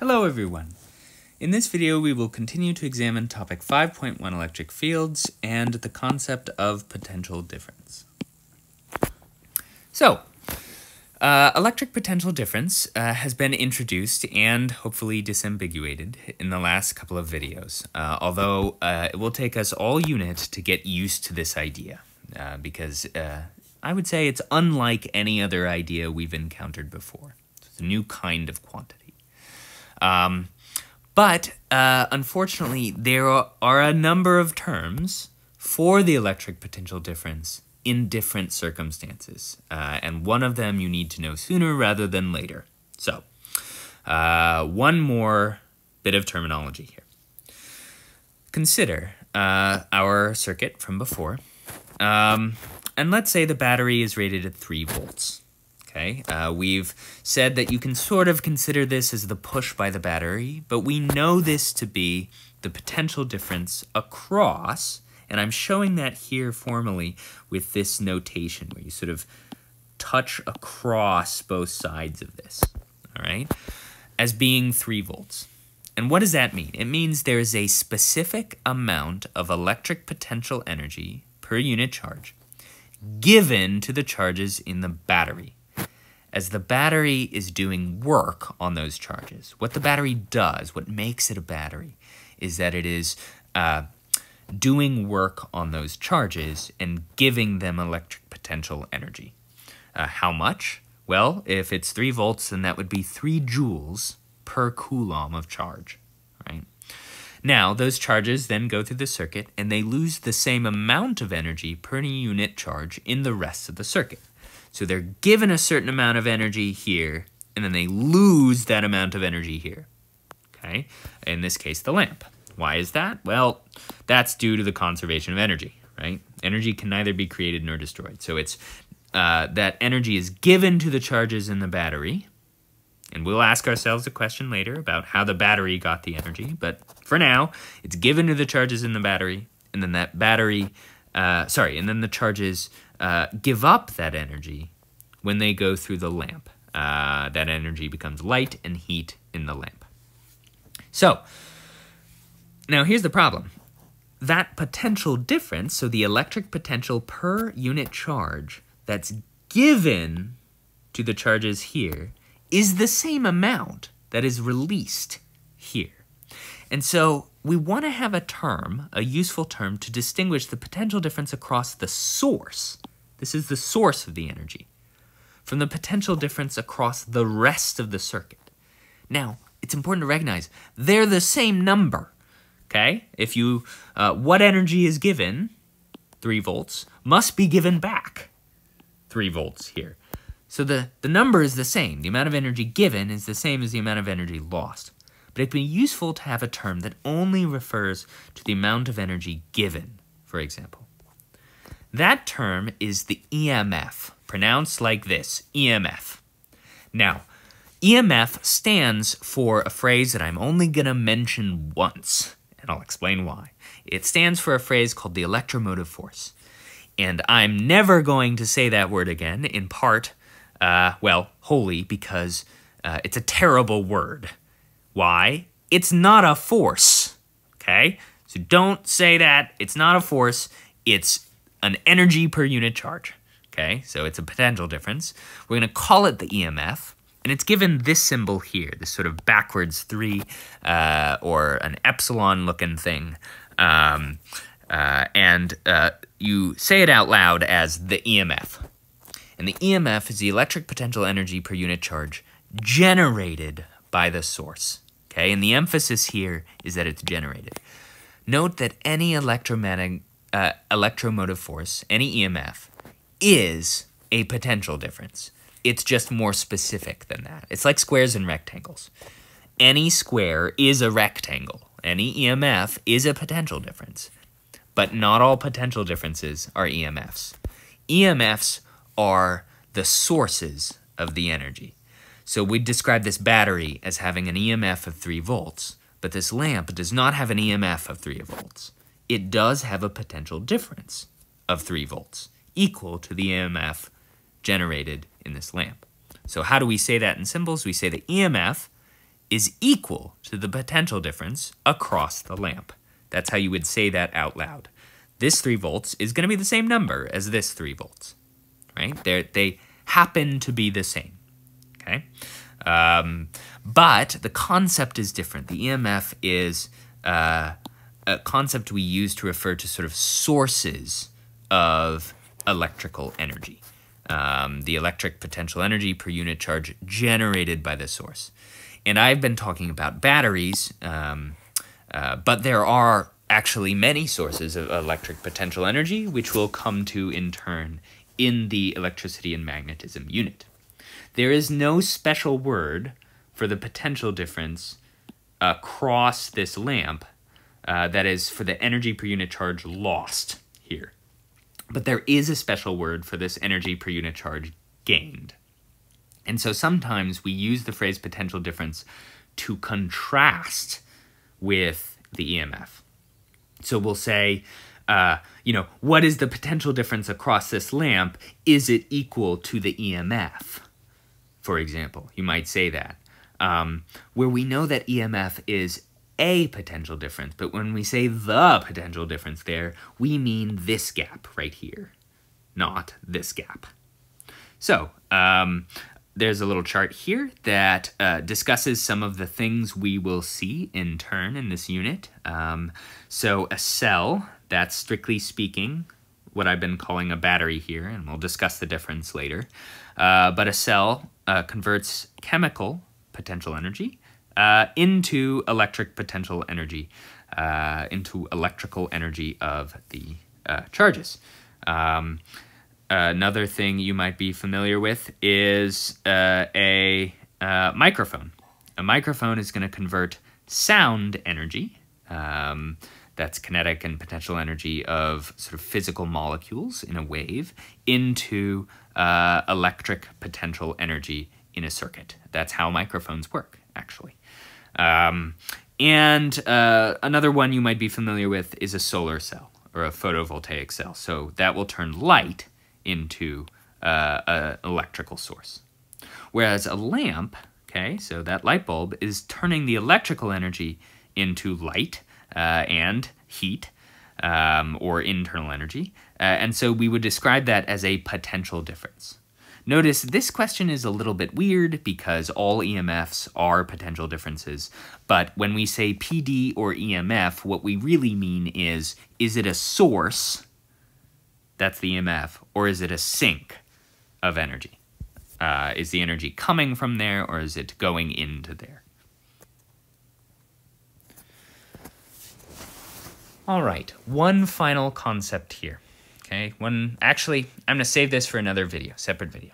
Hello everyone! In this video we will continue to examine topic 5.1 electric fields and the concept of potential difference. So, uh, electric potential difference uh, has been introduced and hopefully disambiguated in the last couple of videos, uh, although uh, it will take us all unit to get used to this idea, uh, because uh, I would say it's unlike any other idea we've encountered before. It's a new kind of quantity. Um, but uh, unfortunately, there are a number of terms for the electric potential difference in different circumstances. Uh, and one of them you need to know sooner rather than later. So, uh, one more bit of terminology here. Consider uh, our circuit from before. Um, and let's say the battery is rated at 3 volts. Okay, uh, we've said that you can sort of consider this as the push by the battery, but we know this to be the potential difference across, and I'm showing that here formally with this notation where you sort of touch across both sides of this, all right, as being 3 volts. And what does that mean? It means there is a specific amount of electric potential energy per unit charge given to the charges in the battery as the battery is doing work on those charges. What the battery does, what makes it a battery, is that it is uh, doing work on those charges and giving them electric potential energy. Uh, how much? Well, if it's 3 volts, then that would be 3 joules per coulomb of charge, right? Now, those charges then go through the circuit and they lose the same amount of energy per unit charge in the rest of the circuit. So they're given a certain amount of energy here, and then they lose that amount of energy here. Okay? In this case, the lamp. Why is that? Well, that's due to the conservation of energy, right? Energy can neither be created nor destroyed. So it's uh, that energy is given to the charges in the battery. And we'll ask ourselves a question later about how the battery got the energy. But for now, it's given to the charges in the battery. And then that battery, uh, sorry, and then the charges uh, give up that energy when they go through the lamp. Uh, that energy becomes light and heat in the lamp. So, now here's the problem. That potential difference, so the electric potential per unit charge that's given to the charges here, is the same amount that is released here. And so we want to have a term, a useful term, to distinguish the potential difference across the source. This is the source of the energy from the potential difference across the rest of the circuit. Now, it's important to recognize they're the same number. Okay? If you, uh, what energy is given, 3 volts, must be given back, 3 volts here. So the, the number is the same. The amount of energy given is the same as the amount of energy lost but it'd be useful to have a term that only refers to the amount of energy given, for example. That term is the EMF, pronounced like this, EMF. Now, EMF stands for a phrase that I'm only going to mention once, and I'll explain why. It stands for a phrase called the electromotive force. And I'm never going to say that word again, in part, uh, well, wholly, because uh, it's a terrible word. Why? It's not a force. Okay? So don't say that. It's not a force. It's an energy per unit charge. Okay? So it's a potential difference. We're going to call it the EMF. And it's given this symbol here, this sort of backwards three uh, or an epsilon looking thing. Um, uh, and uh, you say it out loud as the EMF. And the EMF is the electric potential energy per unit charge generated by the source. Okay, and the emphasis here is that it's generated. Note that any electromagnetic, uh, electromotive force, any EMF, is a potential difference. It's just more specific than that. It's like squares and rectangles. Any square is a rectangle. Any EMF is a potential difference. But not all potential differences are EMFs. EMFs are the sources of the energy. So we'd describe this battery as having an EMF of 3 volts, but this lamp does not have an EMF of 3 volts. It does have a potential difference of 3 volts, equal to the EMF generated in this lamp. So how do we say that in symbols? We say the EMF is equal to the potential difference across the lamp. That's how you would say that out loud. This 3 volts is going to be the same number as this 3 volts, right? they they happen to be the same okay? Um, but the concept is different. The EMF is uh, a concept we use to refer to sort of sources of electrical energy. Um, the electric potential energy per unit charge generated by the source. And I've been talking about batteries, um, uh, but there are actually many sources of electric potential energy, which we'll come to in turn in the electricity and magnetism unit. There is no special word for the potential difference across this lamp uh, that is for the energy per unit charge lost here. But there is a special word for this energy per unit charge gained. And so sometimes we use the phrase potential difference to contrast with the EMF. So we'll say, uh, you know, what is the potential difference across this lamp? Is it equal to the EMF? for example. You might say that. Um, where we know that EMF is a potential difference, but when we say the potential difference there, we mean this gap right here, not this gap. So um, there's a little chart here that uh, discusses some of the things we will see in turn in this unit. Um, so a cell, that's strictly speaking what I've been calling a battery here, and we'll discuss the difference later. Uh, but a cell uh, converts chemical potential energy uh, into electric potential energy, uh, into electrical energy of the uh, charges. Um, another thing you might be familiar with is uh, a microphone. A microphone is going to convert sound energy, um, that's kinetic and potential energy of sort of physical molecules in a wave into uh, electric potential energy in a circuit. That's how microphones work, actually. Um, and uh, another one you might be familiar with is a solar cell or a photovoltaic cell. So that will turn light into uh, an electrical source. Whereas a lamp, okay, so that light bulb is turning the electrical energy into light uh, and heat um, or internal energy. Uh, and so we would describe that as a potential difference. Notice this question is a little bit weird because all EMFs are potential differences, but when we say PD or EMF, what we really mean is, is it a source, that's the EMF, or is it a sink of energy? Uh, is the energy coming from there or is it going into there? All right, one final concept here. Okay, one, actually, I'm gonna save this for another video, separate video.